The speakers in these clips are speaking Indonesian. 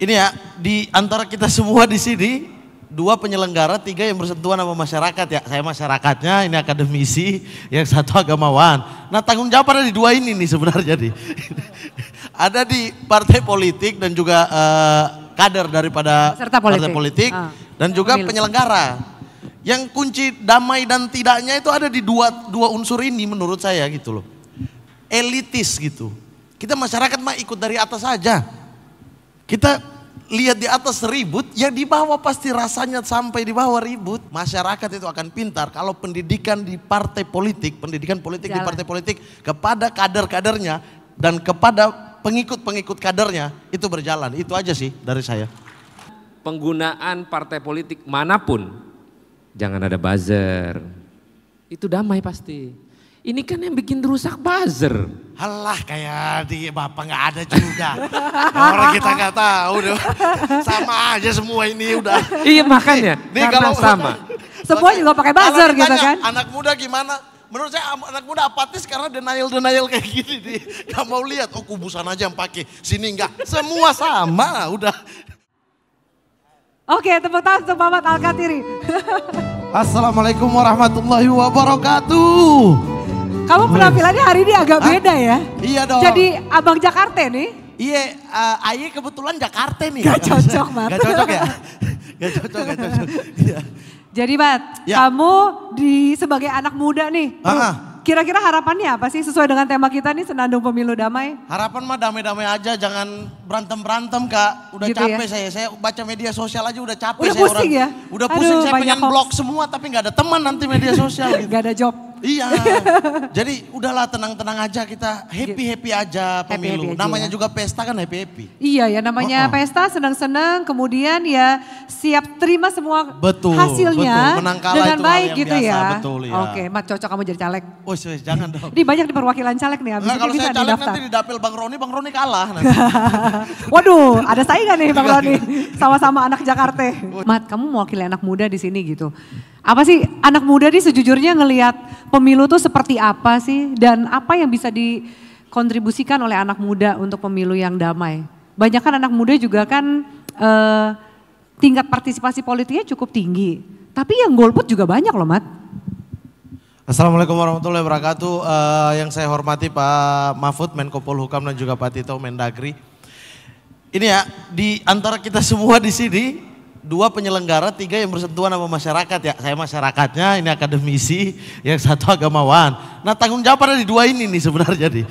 Ini ya, di antara kita semua di sini, dua penyelenggara, tiga yang bersentuhan sama masyarakat ya. Saya masyarakatnya, ini akademisi, yang satu agamawan. Nah tanggung jawab ada di dua ini nih sebenarnya nih. ada di partai politik dan juga uh, kader daripada Serta politik. partai politik ah. dan juga Pemilu. penyelenggara. Yang kunci damai dan tidaknya itu ada di dua dua unsur ini menurut saya gitu loh. Elitis gitu. Kita masyarakat mah ikut dari atas saja. Kita lihat di atas ribut, ya di bawah pasti rasanya sampai di bawah ribut. Masyarakat itu akan pintar kalau pendidikan di partai politik, pendidikan politik Jalan. di partai politik kepada kader-kadernya dan kepada pengikut-pengikut kadernya itu berjalan. Itu aja sih dari saya. Penggunaan partai politik manapun, jangan ada buzzer. Itu damai pasti. Ini kan yang bikin rusak buzzer. Alah kayak di Bapak nggak ada juga. Orang kita nggak tahu. Sama aja semua ini udah. Iya makanya. Ini karena kalau, sama. Semua juga pakai buzzer gitu kan. Anak muda gimana? Menurut saya anak muda apatis karena denial-denial kayak gini. Dia Gak mau lihat, oh kubusan aja yang pakai. Sini enggak. Semua sama udah. Oke, tepuk tangan untuk Muhammad Al-Katiri. Assalamualaikum warahmatullahi wabarakatuh. Kamu hmm. penampilannya hari ini agak ah, beda ya. Iya dong. Jadi abang Jakarta nih. Iya, uh, Aye kebetulan Jakarta nih. Gak cocok, Mat. Gak cocok ya? Gak cocok, gak cocok. Iya. Jadi, Mat, ya. kamu di sebagai anak muda nih. Kira-kira harapannya apa sih sesuai dengan tema kita nih Senandung Pemilu Damai? Harapan mah damai-damai aja, jangan berantem-berantem kak. Udah gitu ya? capek ya? saya, saya baca media sosial aja udah capek udah saya pusing orang. ya? Udah pusing, Aduh, saya pengen hoax. blog semua tapi gak ada teman nanti media sosial. gitu. gak ada job. Iya. Jadi udahlah tenang-tenang aja kita happy-happy aja pemilu. Happy -happy namanya ya. juga pesta kan happy-happy. Iya ya namanya oh, oh. pesta senang-senang kemudian ya siap terima semua betul, hasilnya betul. Menang dengan itu baik gitu biasa, ya. Betul ya. Oke, Mat cocok kamu jadi caleg. Oh, jangan dong. Ini banyak di perwakilan caleg nih habis nah, kalau saya caleg didaftar. nanti di dapil Bang Roni, Bang Roni kalah nanti. Waduh, ada saingan nih Bang Roni sama-sama anak Jakarta. Mat, kamu mewakili anak muda di sini gitu. Apa sih anak muda nih sejujurnya ngelihat pemilu tuh seperti apa sih dan apa yang bisa dikontribusikan oleh anak muda untuk pemilu yang damai? Banyak kan anak muda juga kan eh, tingkat partisipasi politiknya cukup tinggi. Tapi yang golput juga banyak loh, Mat. Assalamualaikum warahmatullahi wabarakatuh. Uh, yang saya hormati Pak Mahfud, Menko Polhukam dan juga Pak Tito Mendagri. Ini ya, di antara kita semua di sini dua penyelenggara, tiga yang bersentuhan sama masyarakat ya. Saya masyarakatnya, ini akademisi, yang satu agamawan. Nah tanggung jawab ada di dua ini nih sebenarnya jadi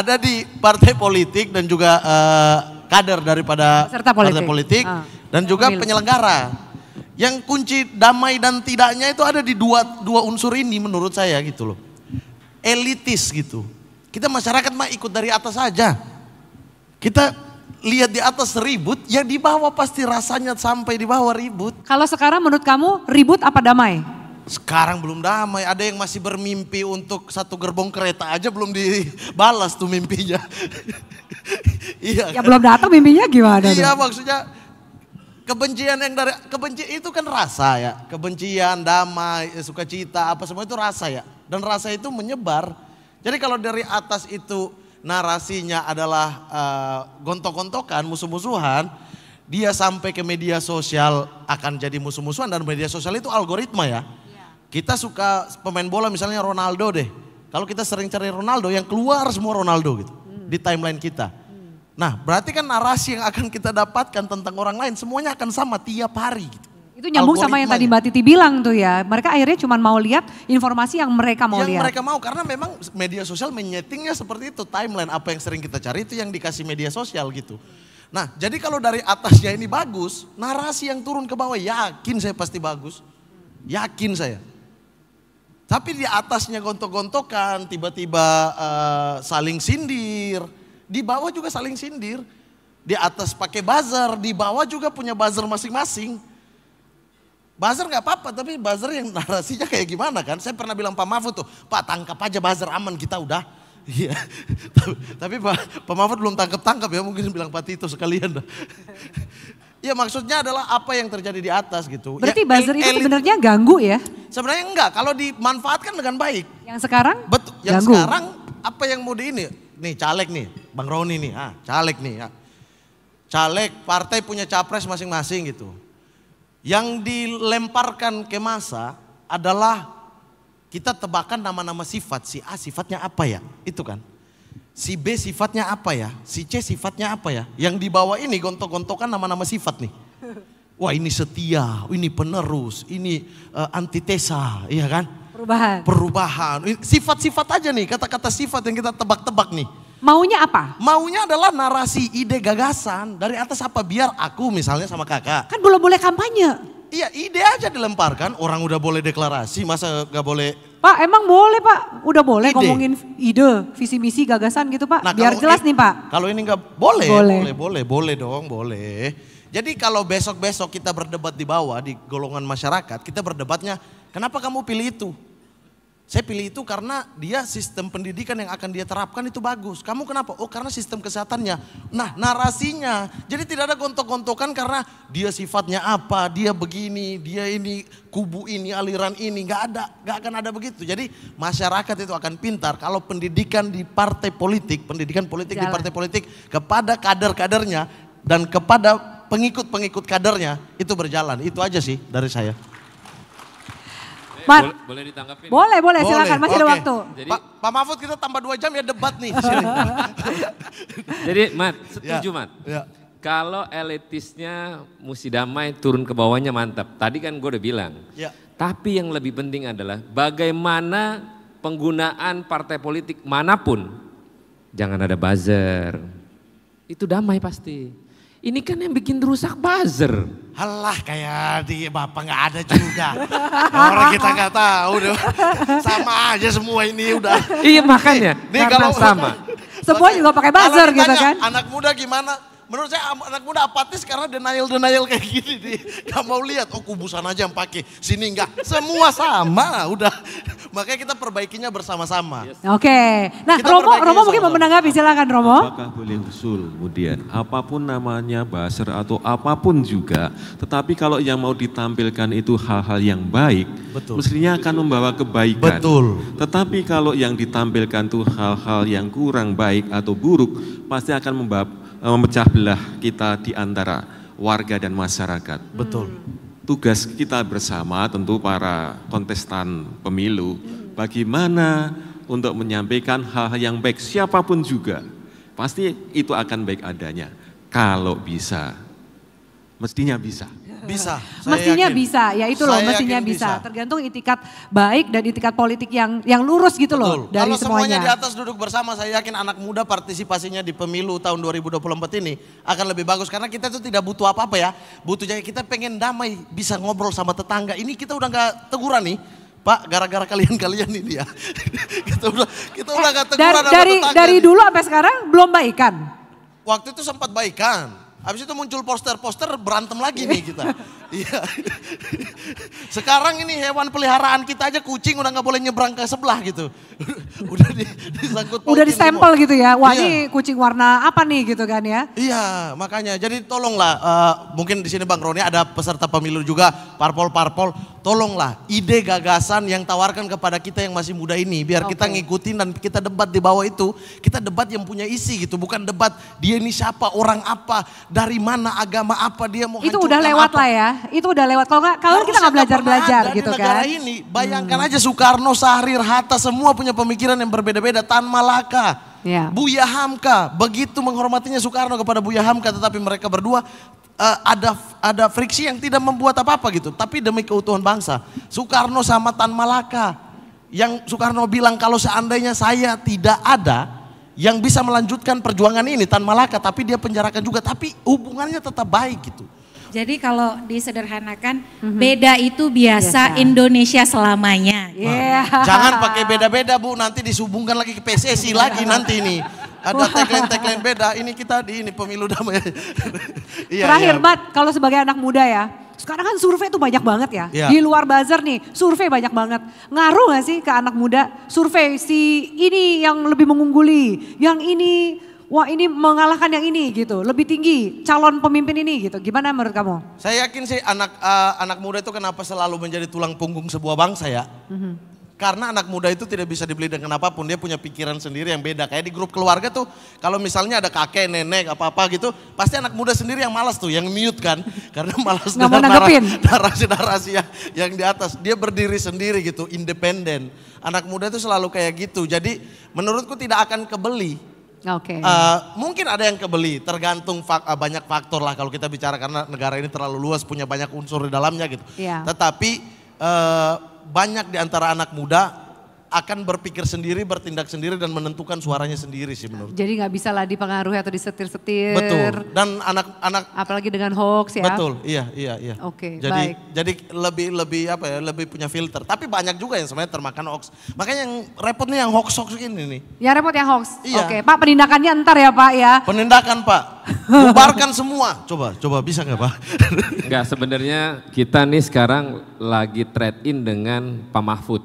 ada di partai politik dan juga uh, kader daripada Serta politik. partai politik ah. dan juga Pemilu. penyelenggara. Yang kunci damai dan tidaknya itu ada di dua dua unsur ini menurut saya gitu loh. Elitis gitu. Kita masyarakat mah ikut dari atas saja. Kita lihat di atas ribut, yang di bawah pasti rasanya sampai di bawah ribut. Kalau sekarang menurut kamu ribut apa damai? Sekarang belum damai, ada yang masih bermimpi untuk satu gerbong kereta aja belum dibalas tuh mimpinya. iya. Ya kan? belum datang mimpinya gimana? Iya maksudnya kebencian yang dari kebenci itu kan rasa ya, kebencian, damai, eh, sukacita, apa semua itu rasa ya. Dan rasa itu menyebar. Jadi kalau dari atas itu narasinya adalah uh, gontok-gontokan, musuh-musuhan, dia sampai ke media sosial akan jadi musuh-musuhan dan media sosial itu algoritma ya. Iya. Kita suka pemain bola misalnya Ronaldo deh. Kalau kita sering cari Ronaldo yang keluar semua Ronaldo gitu hmm. di timeline kita. Hmm. Nah, berarti kan narasi yang akan kita dapatkan tentang orang lain semuanya akan sama tiap hari gitu. Itu nyambung sama yang tadi Mbak Titi bilang tuh ya. Mereka akhirnya cuma mau lihat informasi yang mereka mau yang lihat. Yang mereka mau karena memang media sosial menyettingnya seperti itu. Timeline apa yang sering kita cari itu yang dikasih media sosial gitu. Nah jadi kalau dari atasnya ini bagus, narasi yang turun ke bawah yakin saya pasti bagus. Yakin saya. Tapi di atasnya gontok-gontokan, tiba-tiba uh, saling sindir. Di bawah juga saling sindir. Di atas pakai buzzer, di bawah juga punya buzzer masing-masing Buzzer nggak apa-apa, tapi buzzer yang narasinya kayak gimana kan? Saya pernah bilang Pak Mahfud tuh, Pak tangkap aja buzzer aman kita udah. Iya, tapi Pak, Pak Mahfud belum tangkap-tangkap ya, mungkin bilang Pak Tito sekalian. Iya maksudnya adalah apa yang terjadi di atas gitu. Ya, Berarti ya, buzzer itu sebenarnya ganggu ya? Sebenarnya enggak, kalau dimanfaatkan dengan baik. Yang sekarang? Betul. Yang ganggu. sekarang apa yang mau di ini? Nih caleg nih, Bang Roni nih, ah, caleg nih. Ah. Caleg partai punya capres masing-masing gitu. Yang dilemparkan ke masa adalah kita tebakan nama-nama sifat. Si A sifatnya apa ya? Itu kan. Si B sifatnya apa ya? Si C sifatnya apa ya? Yang dibawa ini gontok-gontokan nama-nama sifat nih. Wah ini setia, ini penerus, ini uh, antitesa, iya kan? Perubahan. Perubahan. Sifat-sifat aja nih, kata-kata sifat yang kita tebak-tebak nih. Maunya apa? Maunya adalah narasi ide gagasan dari atas apa biar aku misalnya sama kakak. Kan belum boleh kampanye. Iya ide aja dilemparkan orang udah boleh deklarasi masa gak boleh. Pak emang boleh pak udah boleh ide. ngomongin ide visi misi gagasan gitu pak nah, biar jelas jelas nih pak. Kalau ini gak boleh, boleh boleh boleh boleh dong boleh. Jadi kalau besok besok kita berdebat di bawah di golongan masyarakat kita berdebatnya kenapa kamu pilih itu? Saya pilih itu karena dia sistem pendidikan yang akan dia terapkan itu bagus. Kamu kenapa? Oh karena sistem kesehatannya. Nah narasinya. Jadi tidak ada gontok-gontokan karena dia sifatnya apa, dia begini, dia ini, kubu ini, aliran ini. Gak ada, gak akan ada begitu. Jadi masyarakat itu akan pintar kalau pendidikan di partai politik, pendidikan politik Jalan. di partai politik kepada kader-kadernya dan kepada pengikut-pengikut kadernya itu berjalan. Itu aja sih dari saya. Mar, boleh, boleh ditanggapi? Boleh, boleh, silakan masih okay. ada waktu. Jadi, Pak, pa Mahfud kita tambah dua jam ya debat nih. Jadi Mat, setuju ya, Mat? Ya. Kalau elitisnya mesti damai turun ke bawahnya mantap. Tadi kan gue udah bilang. Ya. Tapi yang lebih penting adalah bagaimana penggunaan partai politik manapun. Jangan ada buzzer. Itu damai pasti. Ini kan yang bikin rusak buzzer. Alah kayak di Bapak nggak ada juga. Orang kita nggak tahu. Deh. Sama aja semua ini udah. Iya makanya. Nih, kalau, sama. Semua juga pakai buzzer gitu kan. Anak muda gimana? Menurut saya anak muda apatis karena denial-denial kayak gini. Gak mau lihat, oh kubusan aja yang pakai. Sini enggak. Semua sama udah. Makanya kita perbaikinya bersama-sama. Yes. Oke. Okay. Nah, kita Romo, Romo mungkin mau menanggapi, silakan Romo. Apakah boleh usul kemudian apapun namanya baser atau apapun juga, tetapi kalau yang mau ditampilkan itu hal-hal yang baik, Betul. mestinya akan membawa kebaikan. Betul. Tetapi kalau yang ditampilkan itu hal-hal yang kurang baik atau buruk, pasti akan membawa, memecah belah kita di antara warga dan masyarakat. Betul. Hmm tugas kita bersama tentu para kontestan pemilu bagaimana untuk menyampaikan hal-hal yang baik siapapun juga pasti itu akan baik adanya kalau bisa mestinya bisa bisa. mestinya yakin. bisa, ya itu loh, mestinya bisa. bisa. Tergantung itikat baik dan itikat politik yang yang lurus gitu Betul. loh dari Kalau semuanya. semuanya di atas duduk bersama, saya yakin anak muda partisipasinya di pemilu tahun 2024 ini akan lebih bagus karena kita tuh tidak butuh apa-apa ya. Butuh jadi kita pengen damai, bisa ngobrol sama tetangga. Ini kita udah nggak teguran nih. Pak, gara-gara kalian-kalian ini ya. kita udah kita udah eh, gak teguran dari dari, dari dulu sampai sekarang belum baikan. Waktu itu sempat baikan. Habis itu muncul poster-poster berantem lagi nih kita. Iya. Sekarang ini hewan peliharaan kita aja kucing udah nggak boleh nyebrang ke sebelah gitu. Udah di, disangkut Udah disempel gitu ya. Wah iya. ini kucing warna apa nih gitu kan ya. Iya makanya jadi tolonglah uh, mungkin di sini Bang Roni ada peserta pemilu juga parpol-parpol. Tolonglah ide gagasan yang tawarkan kepada kita yang masih muda ini. Biar okay. kita ngikutin dan kita debat di bawah itu. Kita debat yang punya isi gitu. Bukan debat dia ini siapa, orang apa, dari mana, agama apa, dia mau Itu udah lewat apa. lah ya itu udah lewat. Kalau nggak, kalau kita nggak belajar-belajar gitu kan. ini, bayangkan hmm. aja Soekarno, Sahrir, Hatta semua punya pemikiran yang berbeda-beda. Tan Malaka, yeah. Buya Hamka, begitu menghormatinya Soekarno kepada Buya Hamka, tetapi mereka berdua uh, ada ada friksi yang tidak membuat apa-apa gitu. Tapi demi keutuhan bangsa, Soekarno sama Tan Malaka, yang Soekarno bilang kalau seandainya saya tidak ada, yang bisa melanjutkan perjuangan ini Tan Malaka tapi dia penjarakan juga tapi hubungannya tetap baik gitu. Jadi kalau disederhanakan mm-hmm. beda itu biasa, biasa Indonesia selamanya. Yeah. Iya. jangan pakai beda-beda Bu, nanti disubungkan lagi ke PSSI iya. lagi nanti ini Ada tagline-tagline beda, ini kita di ini pemilu damai. iya, Terakhir iya. Bat, kalau sebagai anak muda ya, sekarang kan survei itu banyak banget ya. Yeah. Di luar buzzer nih, survei banyak banget. Ngaruh gak sih ke anak muda? Survei si ini yang lebih mengungguli, yang ini wah ini mengalahkan yang ini gitu, lebih tinggi calon pemimpin ini gitu. Gimana menurut kamu? Saya yakin sih anak uh, anak muda itu kenapa selalu menjadi tulang punggung sebuah bangsa ya? Mm-hmm. Karena anak muda itu tidak bisa dibeli dengan apapun, dia punya pikiran sendiri yang beda. Kayak di grup keluarga tuh, kalau misalnya ada kakek, nenek, apa-apa gitu, pasti anak muda sendiri yang malas tuh, yang mute kan. Karena malas dengan narasi-narasi yang, yang di atas. Dia berdiri sendiri gitu, independen. Anak muda itu selalu kayak gitu. Jadi menurutku tidak akan kebeli Oke. Okay. Uh, eh, mungkin ada yang kebeli, tergantung fak, eh, banyak faktor lah kalau kita bicara karena negara ini terlalu luas punya banyak unsur di dalamnya gitu. Yeah. Tetapi uh, banyak di antara anak muda akan berpikir sendiri, bertindak sendiri dan menentukan suaranya sendiri sih menurut. Jadi nggak bisa lah dipengaruhi atau disetir-setir. Betul. Dan anak-anak apalagi dengan hoax ya. Betul. Iya, iya, iya. Oke, okay, Jadi baik. jadi lebih lebih apa ya? Lebih punya filter. Tapi banyak juga yang sebenarnya termakan hoax. Makanya yang repot nih yang hoax-hoax ini nih. Ya repot yang hoax. Iya. Oke, okay. Pak penindakannya ntar ya, Pak ya. Penindakan, Pak. Bubarkan semua. Coba, coba bisa nggak, Pak? Enggak, sebenarnya kita nih sekarang lagi trade in dengan Pak Mahfud.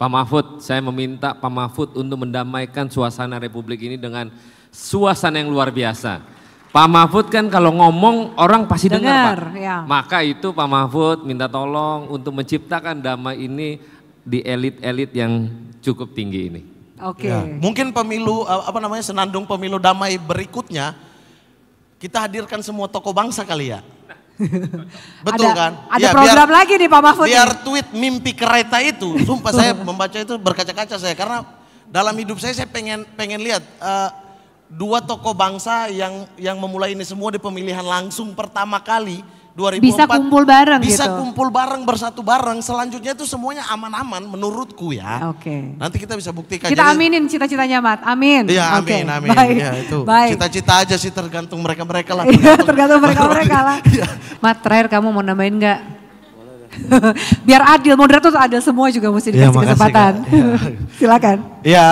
Pak Mahfud, saya meminta Pak Mahfud untuk mendamaikan suasana Republik ini dengan suasana yang luar biasa. Pak Mahfud kan kalau ngomong orang pasti dengar, Pak. Ya. Maka itu Pak Mahfud minta tolong untuk menciptakan damai ini di elit-elit yang cukup tinggi ini. Oke. Okay. Ya. Mungkin pemilu apa namanya senandung pemilu damai berikutnya kita hadirkan semua tokoh bangsa kali ya. Betul ada, kan? Ada ya, program biar, lagi nih Pak Mahfud. Biar ini. tweet mimpi kereta itu, sumpah saya membaca itu berkaca-kaca saya karena dalam hidup saya saya pengen pengen lihat uh, dua tokoh bangsa yang yang memulai ini semua di pemilihan langsung pertama kali 2004 bisa kumpul bareng bisa gitu. kumpul bareng bersatu bareng selanjutnya itu semuanya aman-aman menurutku ya oke okay. nanti kita bisa buktikan kita Jadi, aminin cita-citanya Mat amin iya amin okay. amin baik. ya itu cita-cita aja sih tergantung mereka mereka lah iya, tergantung, mereka mereka lah iya. Mat terakhir kamu mau nambahin nggak biar adil moderator adil semua juga mesti iya, dikasih ya, makasih, kesempatan ya. silakan ya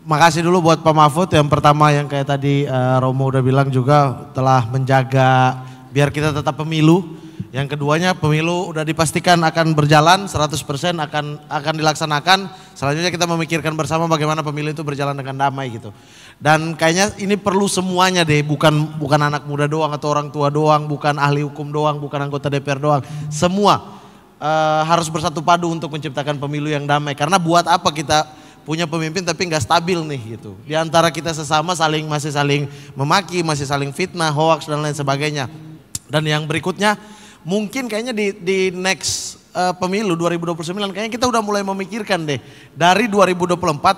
makasih dulu buat Pak Mahfud yang pertama yang kayak tadi uh, Romo udah bilang juga telah menjaga biar kita tetap pemilu. Yang keduanya pemilu udah dipastikan akan berjalan 100% akan akan dilaksanakan. Selanjutnya kita memikirkan bersama bagaimana pemilu itu berjalan dengan damai gitu. Dan kayaknya ini perlu semuanya deh, bukan bukan anak muda doang atau orang tua doang, bukan ahli hukum doang, bukan anggota DPR doang. Semua e, harus bersatu padu untuk menciptakan pemilu yang damai. Karena buat apa kita punya pemimpin tapi nggak stabil nih gitu. Di antara kita sesama saling masih saling memaki, masih saling fitnah, hoax dan lain sebagainya. Dan yang berikutnya mungkin kayaknya di, di next uh, pemilu 2029 kayaknya kita udah mulai memikirkan deh dari 2024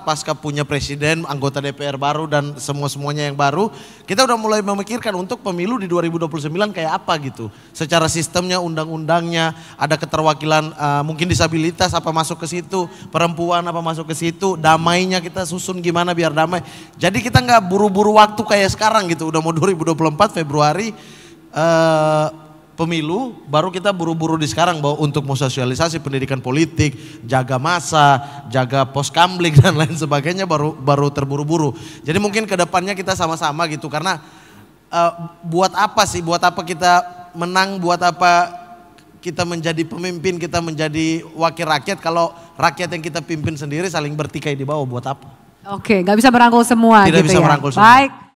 pasca punya presiden, anggota DPR baru dan semua-semuanya yang baru, kita udah mulai memikirkan untuk pemilu di 2029 kayak apa gitu. Secara sistemnya, undang-undangnya, ada keterwakilan uh, mungkin disabilitas apa masuk ke situ, perempuan apa masuk ke situ, damainya kita susun gimana biar damai. Jadi kita nggak buru-buru waktu kayak sekarang gitu, udah mau 2024 Februari uh, pemilu, baru kita buru-buru di sekarang bahwa untuk mau sosialisasi pendidikan politik, jaga masa, jaga pos kamling dan lain sebagainya baru baru terburu-buru. Jadi mungkin kedepannya kita sama-sama gitu karena uh, buat apa sih, buat apa kita menang, buat apa kita menjadi pemimpin, kita menjadi wakil rakyat kalau rakyat yang kita pimpin sendiri saling bertikai di bawah buat apa? Oke, nggak bisa merangkul semua. Tidak gitu bisa ya? merangkul semua. Baik.